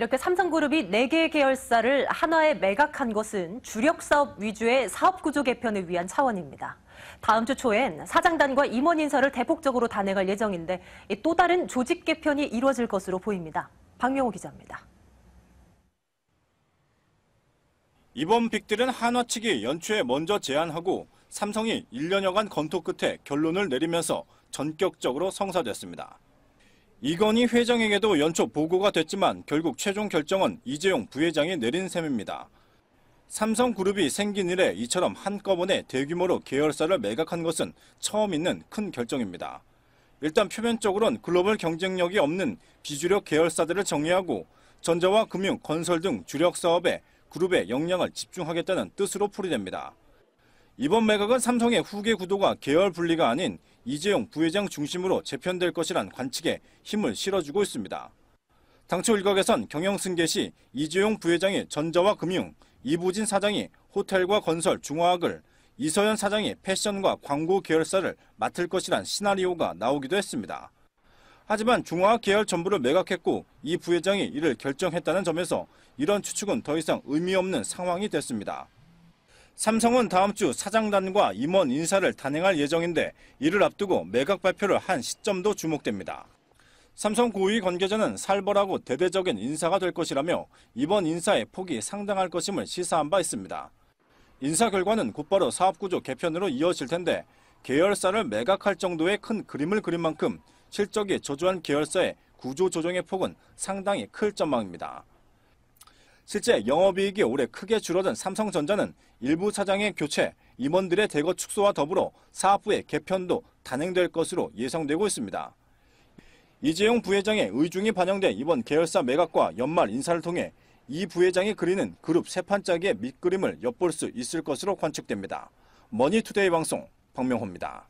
이렇게 삼성그룹이 4개 계열사를 하나에 매각한 것은 주력 사업 위주의 사업 구조 개편을 위한 차원입니다. 다음 주 초엔 사장단과 임원 인사를 대폭적으로 단행할 예정인데 또 다른 조직 개편이 이루어질 것으로 보입니다. 박명호 기자입니다. 이번 빅딜은 한화 측이 연초에 먼저 제안하고 삼성이 1년여간 검토 끝에 결론을 내리면서 전격적으로 성사됐습니다. 이건희 회장에게도 연초 보고가 됐지만 결국 최종 결정은 이재용 부회장이 내린 셈입니다. 삼성그룹이 생긴 이래 이처럼 한꺼번에 대규모로 계열사를 매각한 것은 처음 있는 큰 결정입니다. 일단 표면적으로는 글로벌 경쟁력이 없는 비주력 계열사들을 정리하고 전자와 금융, 건설 등 주력 사업에 그룹의 역량을 집중하겠다는 뜻으로 풀이됩니다. 이번 매각은 삼성의 후계 구도가 계열 분리가 아닌 이재용 부회장 중심으로 재편될 것이란 관측에 힘을 실어주고 있습니다. 당초 일각에선 경영 승계 시 이재용 부회장이 전자와 금융, 이부진 사장이 호텔과 건설 중화학을, 이서연 사장이 패션과 광고 계열사를 맡을 것이란 시나리오가 나오기도 했습니다. 하지만 중화학 계열 전부를 매각했고 이 부회장이 이를 결정했다는 점에서 이런 추측은 더 이상 의미 없는 상황이 됐습니다. 삼성은 다음 주 사장단과 임원 인사를 단행할 예정인데 이를 앞두고 매각 발표를 한 시점도 주목됩니다. 삼성 고위 관계자는 살벌하고 대대적인 인사가 될 것이라며 이번 인사의 폭이 상당할 것임을 시사한 바 있습니다. 인사 결과는 곧바로 사업구조 개편으로 이어질 텐데 계열사를 매각할 정도의 큰 그림을 그린 만큼 실적이 저조한 계열사의 구조 조정의 폭은 상당히 클 전망입니다. 실제 영업이익이 올해 크게 줄어든 삼성전자는 일부 사장의 교체, 임원들의 대거 축소와 더불어 사업부의 개편도 단행될 것으로 예상되고 있습니다. 이재용 부회장의 의중이 반영된 이번 계열사 매각과 연말 인사를 통해 이 부회장이 그리는 그룹 세판짜기의 밑그림을 엿볼 수 있을 것으로 관측됩니다. 머니투데이 방송 박명호입니다.